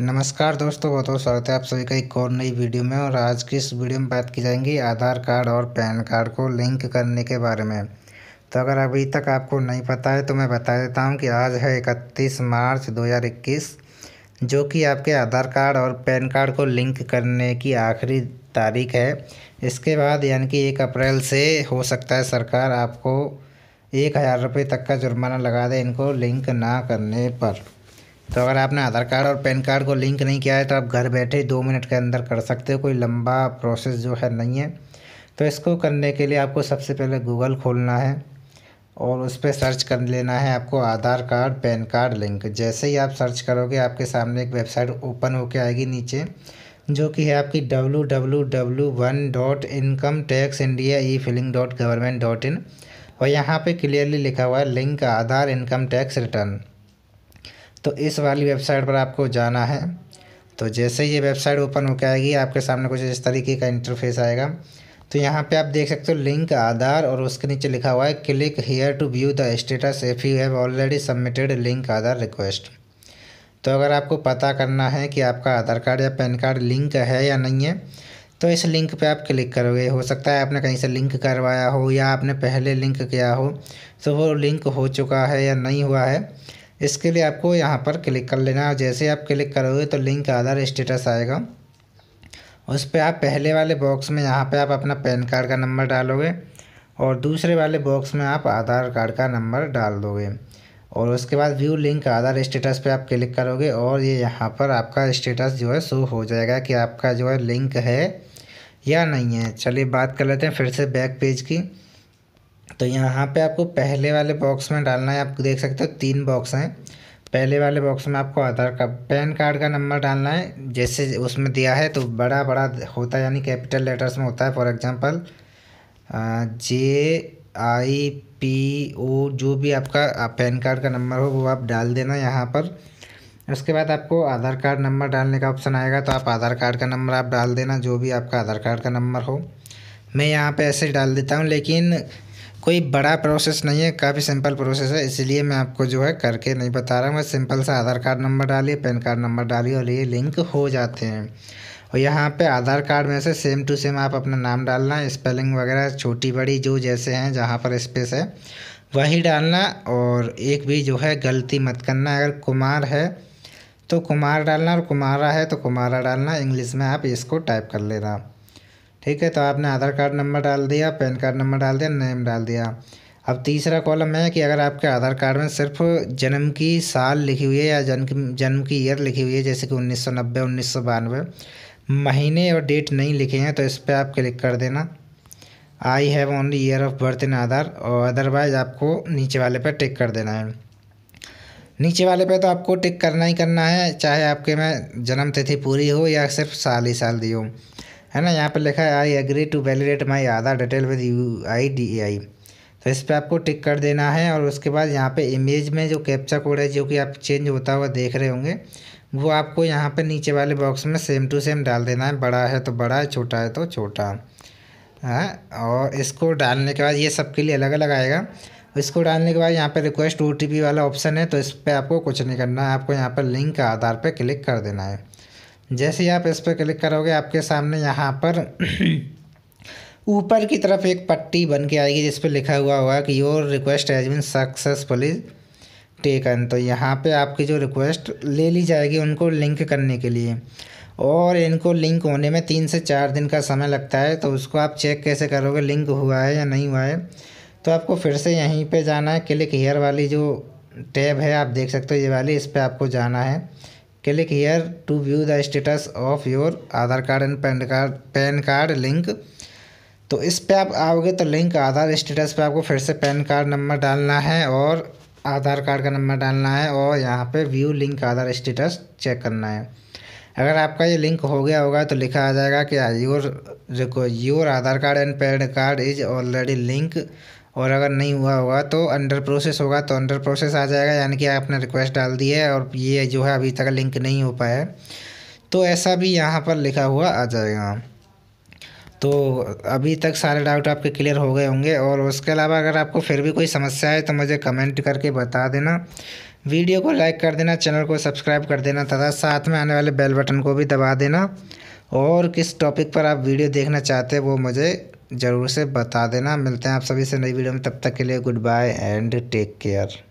नमस्कार दोस्तों बहुत बहुत स्वागत है आप सभी का एक और नई वीडियो में और आज की इस वीडियो में बात की जाएंगी आधार कार्ड और पैन कार्ड को लिंक करने के बारे में तो अगर अभी तक आपको नहीं पता है तो मैं बता देता हूं कि आज है 31 मार्च 2021 जो कि आपके आधार कार्ड और पैन कार्ड को लिंक करने की आखिरी तारीख है इसके बाद यानी कि एक अप्रैल से हो सकता है सरकार आपको एक हज़ार रुपये तक का जुर्माना लगा दे इनको लिंक ना करने पर तो अगर आपने आधार कार्ड और पैन कार्ड को लिंक नहीं किया है तो आप घर बैठे दो मिनट के अंदर कर सकते हो कोई लंबा प्रोसेस जो है नहीं है तो इसको करने के लिए आपको सबसे पहले गूगल खोलना है और उस पर सर्च कर लेना है आपको Aadhaar card PAN card link जैसे ही आप सर्च करोगे आपके सामने एक वेबसाइट ओपन होकर आएगी नीचे जो कि है आपकी W W W one dot income tax India e filing dot government dot in और यहाँ पे क्लियरली लिखा हुआ है link Aadhaar income tax return तो इस वाली वेबसाइट पर आपको जाना है तो जैसे ये वेबसाइट ओपन होकर आएगी आपके सामने कुछ इस तरीके का इंटरफेस आएगा तो यहाँ पे आप देख सकते हो लिंक आधार और उसके नीचे लिखा हुआ है click here to view the status if you have already submitted link Aadhaar request तो अगर आपको पता करना है कि आपका आधार कार्ड या पैन कार्ड लिंक है या नहीं है तो इस लिंक पे आप क्लिक करोगे हो सकता है आपने कहीं से लिंक करवाया हो या आपने पहले लिंक किया हो तो वो लिंक हो चुका है या नहीं हुआ है इसके लिए आपको यहाँ पर क्लिक कर लेना है जैसे आप क्लिक करोगे तो लिंक आधार स्टेटस आएगा उस पर आप पहले वाले बॉक्स में यहाँ पे आप अपना पैन कार्ड का नंबर डालोगे और दूसरे वाले बॉक्स में आप आधार कार्ड का नंबर डाल दोगे और उसके बाद व्यू लिंक आधार स्टेटस पे आप क्लिक करोगे और ये यहाँ पर आपका स्टेटस जो है शो हो जाएगा कि आपका जो है लिंक है या नहीं है चलिए बात कर लेते हैं फिर से बैक पेज की तो यहाँ पे आपको पहले वाले बॉक्स में डालना है आप देख सकते हो तीन बॉक्स हैं पहले वाले बॉक्स में आपको आधार का पैन कार्ड का नंबर डालना है जैसे उसमें दिया है तो बड़ा बड़ा होता है यानी कैपिटल लेटर्स में होता है for example J I P O जो भी आपका पैन कार्ड का नंबर हो वो आप डाल देना यहाँ पर उसके बाद आपको आधार कार्ड नंबर डालने का ऑप्शन आएगा तो आप आधार कार्ड का नंबर आप डाल देना जो भी आपका आधार कार्ड का नंबर हो मैं यहाँ पे ऐसे डाल देता हूँ लेकिन कोई बड़ा प्रोसेस नहीं है काफ़ी सिंपल प्रोसेस है इसलिए मैं आपको जो है करके नहीं बता रहा हूँ मैं सिंपल सा आधार कार्ड नंबर डालिए पैन कार्ड नंबर डालिए और ये लिंक हो जाते हैं और यहाँ पे आधार कार्ड में से सेम टू सेम आप अपना नाम डालना स्पेलिंग वगैरह छोटी बड़ी जो जैसे हैं जहाँ पर स्पेस है वही डालना और एक भी जो है गलती मत करना अगर कुमार है तो कुमार डालना और कुमारा है तो कुमारा डालना इंग्लिश में आप इसको टाइप कर लेना ठीक है तो आपने आधार कार्ड नंबर डाल दिया पैन कार्ड नंबर डाल दिया नेम डाल दिया अब तीसरा कॉलम है कि अगर आपके आधार कार्ड में सिर्फ जन्म की साल लिखी हुई है या जन्म जन्म की ईयर लिखी हुई है जैसे कि उन्नीस सौ नब्बे उन्नीस सौ बानवे महीने और डेट नहीं लिखे हैं तो इस पर आप क्लिक कर देना I have only year of birth in Aadhaar और अदरवाइज आपको नीचे वाले पर टिक कर देना है नीचे वाले पर तो आपको टिक करना ही करना है चाहे आपके में जन्म तिथि पूरी हो या सिर्फ साल ही साल दी हो है ना यहाँ पर लिखा है I agree to validate my Aadhaar detail with U I D I तो इस पर आपको टिक कर देना है और उसके बाद यहाँ पे इमेज में जो कैप्चा कोड है जो कि आप चेंज होता हुआ देख रहे होंगे वो आपको यहाँ पे नीचे वाले बॉक्स में सेम टू सेम डाल देना है बड़ा है तो बड़ा है छोटा है तो छोटा है हाँ, और इसको डालने के बाद ये सबके लिए अलग अलग आएगा इसको डालने के बाद यहाँ पर रिक्वेस्ट ओ वाला ऑप्शन है तो इस पर आपको कुछ नहीं करना है आपको यहाँ पर लिंक आधार पर क्लिक कर देना है जैसे ही आप इस पर क्लिक करोगे आपके सामने यहाँ पर ऊपर की तरफ एक पट्टी बन के आएगी जिस पर लिखा हुआ होगा कि your request has been successfully taken तो यहाँ पे आपकी जो रिक्वेस्ट ले ली जाएगी उनको लिंक करने के लिए और इनको लिंक होने में तीन से चार दिन का समय लगता है तो उसको आप चेक कैसे करोगे लिंक हुआ है या नहीं हुआ है तो आपको फिर से यहीं पर जाना है क्लिक हेयर वाली जो टैब है आप देख सकते हो ये वाली इस पर आपको जाना है click here to view the status of your Aadhaar card and PAN card PAN card link तो इस पे आप आओगे तो लिंक आधार स्टेटस पे आपको फिर से पैन कार्ड नंबर डालना है और आधार कार्ड का नंबर डालना है और यहाँ पे view link Aadhaar status check करना है अगर आपका ये लिंक हो गया होगा तो लिखा आ जाएगा कि your your Aadhaar card and PAN card is already link और अगर नहीं हुआ होगा तो अंडर प्रोसेस होगा तो अंडर प्रोसेस आ जाएगा यानी कि आपने रिक्वेस्ट डाल दी है और ये जो है अभी तक लिंक नहीं हो पाया है तो ऐसा भी यहाँ पर लिखा हुआ आ जाएगा तो अभी तक सारे डाउट आपके क्लियर हो गए होंगे और उसके अलावा अगर आपको फिर भी कोई समस्या है तो मुझे कमेंट करके बता देना वीडियो को लाइक कर देना चैनल को सब्सक्राइब कर देना तथा साथ में आने वाले बेल बटन को भी दबा देना और किस टॉपिक पर आप वीडियो देखना चाहते हैं वो मुझे ज़रूर से बता देना मिलते हैं आप सभी से नई वीडियो में तब तक के लिए goodbye and take care